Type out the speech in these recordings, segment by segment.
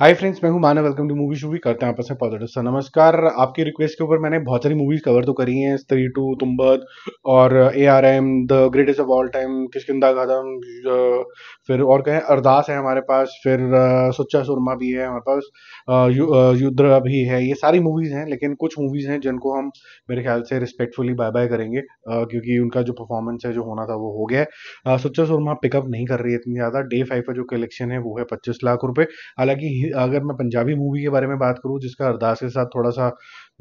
hi friends मैं हूं माना वेलकम टू मूवी शूवी करते हैं आपसे पॉजिटिव सर नमस्कार आपकी रिक्वेस्ट के ऊपर मैंने बहुत सारी मूवीज कवर तो करी हैं स्त्री टू तुम्बद और A R M the greatest of all time Kishkindha गादम फिर और क्या है अरदास है हमारे पास फिर सुच्चा uh, सुरमा भी है हमारे पास यु, uh, uh, भी है ये सारी मूवीज़ हैं लेकिन कुछ मूवीज़ हैं जिनको हम मेरे ख्याल से रिस्पेक्टफुली बाय बाय करेंगे क्योंकि उनका जो परफॉर्मेंस है जो होना था वो हो गया है सच्चा सुरमा पिकअप नहीं कर रही है इतनी ज़्यादा डे फाइव का जो कलेक्शन है वो है पच्चीस लाख रुपये हालांकि अगर मैं पंजाबी मूवी के बारे में बात करूँ जिसका अरदास के साथ थोड़ा सा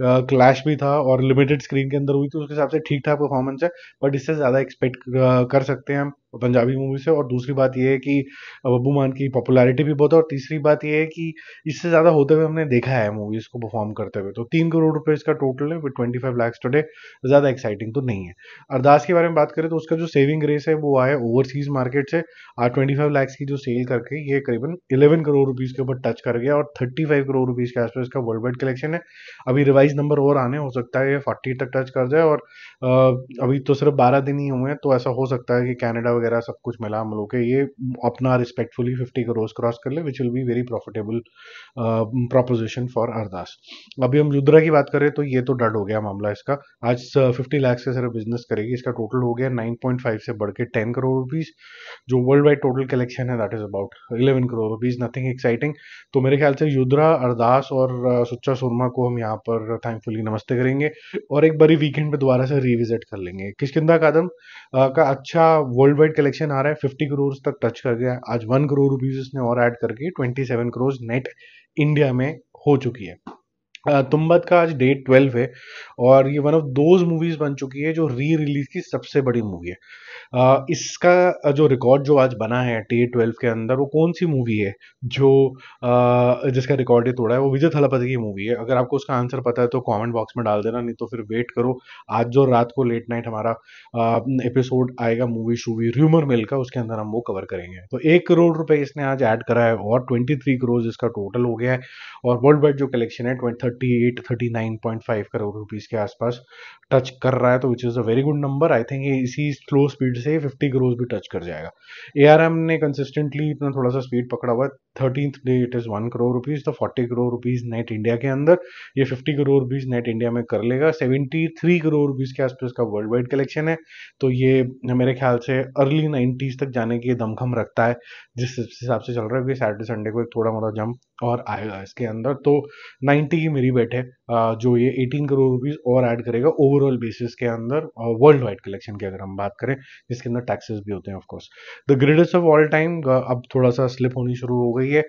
क्लैश भी था और लिमिटेड स्क्रीन के अंदर हुई तो उसके हिसाब से ठीक ठाक परफॉर्मेंस है बट इससे ज़्यादा एक्सपेक्ट कर सकते हैं हम पंजाबी मूवी से और दूसरी बात यह है कि बब्बू मान की पॉपुलैरिटी भी बहुत है और तीसरी बात यह है कि इससे ज़्यादा होते हुए हमने देखा है मूवीज़ को परफॉर्म करते हुए तो तीन करोड़ रुपए इसका टोटल है with twenty five lakhs today ज़्यादा एक्साइटिंग तो नहीं है अरदास के बारे में बात करें तो उसका जो सेविंग रेस है वो आया ओवरसीज मार्केट से आज ट्वेंटी फाइव लैक्स की जो सेल करके ये करीबन इलेवन करोड़ रुपीज़ के ऊपर टच कर गया और थर्टी फाइव करोड़ रुपीज़ के आसपास इसका वर्ल्ड वाइड कलेक्शन है अभी रिवाइज बाईस नंबर और आने हो सकता है ये फोर्टी तक टच कर जाए और अभी तो सिर्फ बारह दिन ही हुए हैं तो ऐसा हो सकता है कि कैनेडा वगैरह सब कुछ मिला मिलो के ये अपना रिस्पेक्टफुली फिफ्टी करोर्स क्रॉस कर ले which will be very profitable proposition for अरदास अभी हम युद्रा की बात करें तो ये तो डड हो गया मामला इसका आज फिफ्टी लैक्स से सिर्फ बिजनेस करेगी इसका टोटल हो गया नाइन पॉइंट फाइव से बढ़ के टेन करोड़ रुपीज़ जो वर्ल्ड वाइड टोटल कलेक्शन है that is about eleven crore rupees nothing exciting तो मेरे ख्याल से युद्रा अरदास और सुच्चा सुरमा को हम यहाँ पर थैंकफुली नमस्ते करेंगे और एक बारी वीकेंड पे दोबारा से रिविजिट कर लेंगे किशकिंदा कादम का अच्छा वर्ल्ड वाइड कलेक्शन आ रहा है फिफ्टी करोड़ तक टच कर गया आज वन करोड़ रुपीज उसने और ऐड करके twenty seven crore net India में हो चुकी है तुम्बद का आज डेट ट्वेल्व है और ये वन ऑफ दोज मूवीज बन चुकी है जो री रिलीज की सबसे बड़ी मूवी है इसका जो रिकॉर्ड जो आज बना है टी ट्वेल्व के अंदर वो कौन सी मूवी है जो जिसका रिकॉर्ड ये तोड़ा है वो विजय थलापति की मूवी है अगर आपको उसका आंसर पता है तो कमेंट बॉक्स में डाल देना नहीं तो फिर वेट करो आज जो रात को लेट नाइट हमारा एपिसोड आएगा मूवी शूवी र्यूमर मिल का उसके अंदर हम वो कवर करेंगे तो एक करोड़ रुपए इसने आज ऐड करा है और ट्वेंटी करोड़ इसका टोटल हो गया है और वर्ल्ड वाइड जो कलेक्शन है ट्वेंटी 38 39.5 करोड़ रुपीज़ के आसपास टच कर रहा है तो which is a very good number I think ये इसी स्लो स्पीड से 50 करोड़ भी टच कर जाएगा ए ने कंसिस्टेंटली इतना थोड़ा सा स्पीड पकड़ा हुआ है thirteen day it is one crore rupees तो forty crore rupees net India के अंदर ये fifty crore rupees net India में कर लेगा सेवेंटी थ्री करोड़ रुपीज़ के आसपास का वर्ल्ड वाइड कलेक्शन है तो ये मेरे ख्याल से अर्ली नाइन्टीज़ तक जाने की दमखम रखता है जिस हिसाब से चल रहा है क्योंकि सैटरडे संडे को एक थोड़ा मोटा जंप और आएगा इसके अंदर तो नाइन्टी की मेरी बैठे है जो ये एटीन करोड़ रुपीज़ और ऐड करेगा ओवरऑल बेसिस के अंदर वर्ल्ड वाइड कलेक्शन की अगर हम बात करें जिसके अंदर टैक्सेस भी होते हैं of course the greatest of all time अब थोड़ा सा स्लिप होनी शुरू हो गई हुई है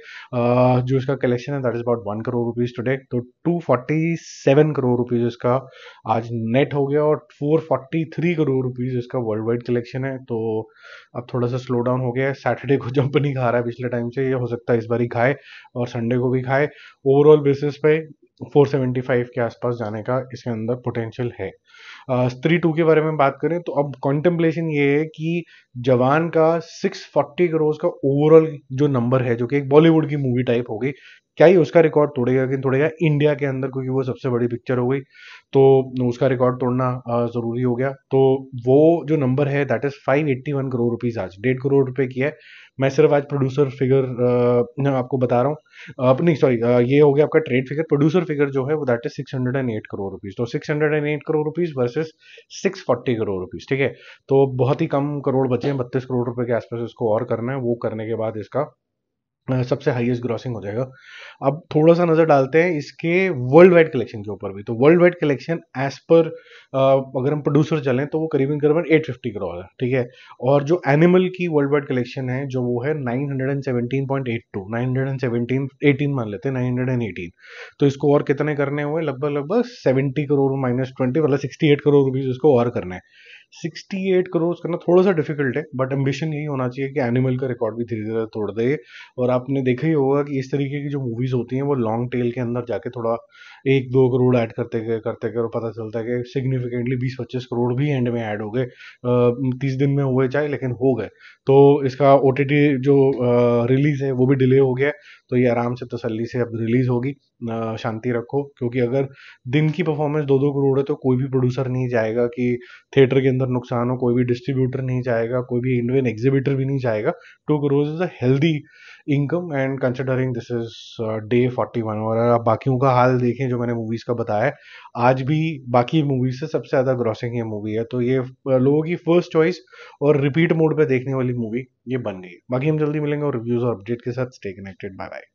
जो इसका कलेक्शन है that is about one crore rupees today तो two forty seven crore rupees इसका आज नेट हो गया और four forty three crore rupees इसका वर्ल्ड वाइड कलेक्शन है तो अब थोड़ा सा स्लो डाउन हो गया है सैटरडे को जंप नहीं खा रहा है पिछले टाइम से ये हो सकता है इस बार ही खाए और संडे को भी खाए ओवरऑल बेसिस पे 475 के आसपास जाने का इसके अंदर पोटेंशियल है स्त्री टू के बारे में बात करें तो अब कॉन्टेम्पलेशन ये है कि जवान का 640 करोड़ का ओवरऑल जो नंबर है जो कि एक बॉलीवुड की मूवी टाइप हो गई क्या ही उसका रिकॉर्ड तोड़ेगा कि तोड़ेगा इंडिया के अंदर क्योंकि वो सबसे बड़ी पिक्चर हो गई तो उसका रिकॉर्ड तोड़ना ज़रूरी हो गया तो वो जो नंबर है that is five eighty one crore rupees आज डेढ़ करोड़ रुपए की है मैं सिर्फ आज प्रोड्यूसर फिगर आपको बता रहा हूँ अपनी सॉरी ये हो गया आपका ट्रेड फिगर प्रोड्यूसर फिगर जो है वो that is six hundred and eight crore rupees तो six hundred and eight crore rupees versus six forty crore rupees ठीक है तो बहुत ही कम करोड़ बचे हैं बत्तीस करोड़ रुपए के आसपास इसको और करना है वो करने के बाद इसका सबसे हाईएस्ट ग्रॉसिंग हो जाएगा अब थोड़ा सा नज़र डालते हैं इसके वर्ल्ड वाइड कलेक्शन के ऊपर भी तो world wide collection as per अगर हम प्रोड्यूसर चलें तो वो करीबन करीबन 850 करोड़ है ठीक है और जो एनिमल की वर्ल्ड वाइड कलेक्शन है जो वो है 917.82 917 एटीन मान लेते हैं 918 तो इसको और कितने करने हुए लगभग लगभग सेवेंटी करोड़ माइनस ट्वेंटी मतलब सिक्सटी करोड़ रुपीज़ इसको और करना है 68 करोड़ करना थोड़ा सा डिफिकल्ट है बट एम्बिशन यही होना चाहिए कि एनिमल का रिकॉर्ड भी धीरे धीरे तोड़ दे और आपने देखा ही होगा कि इस तरीके की जो मूवीज़ होती हैं वो लॉन्ग टेल के अंदर जाके थोड़ा एक दो करोड़ ऐड करते गए करते गए और पता चलता है कि सिग्निफिकेंटली बीस पच्चीस करोड़ भी एंड में ऐड हो गए तीस दिन में हुए चाहे लेकिन हो गए तो इसका ओ जो रिलीज़ है वो भी डिले हो गया तो ये आराम से तसल्ली से अब रिलीज़ होगी शांति रखो क्योंकि अगर दिन की परफॉर्मेंस दो दो करोड़ है तो कोई भी प्रोड्यूसर नहीं जाएगा कि थिएटर के अंदर नुकसान हो कोई भी डिस्ट्रीब्यूटर नहीं जाएगा कोई भी इंडियन एग्जीबिटर भी नहीं जाएगा two crore is a healthy income and considering this is day forty one और आप बाकियों का हाल देखें जो मैंने मूवीज़ का बताया है आज भी बाकी मूवीज से सबसे ज़्यादा ग्रॉसिंग ये मूवी है तो ये लोगों की फर्स्ट चॉइस और रिपीट मोड पर देखने वाली मूवी ये बन गई बाकी हम जल्दी मिलेंगे और रिव्यूज़ और अपडेट के साथ स्टे कनेक्टेड बाय बाय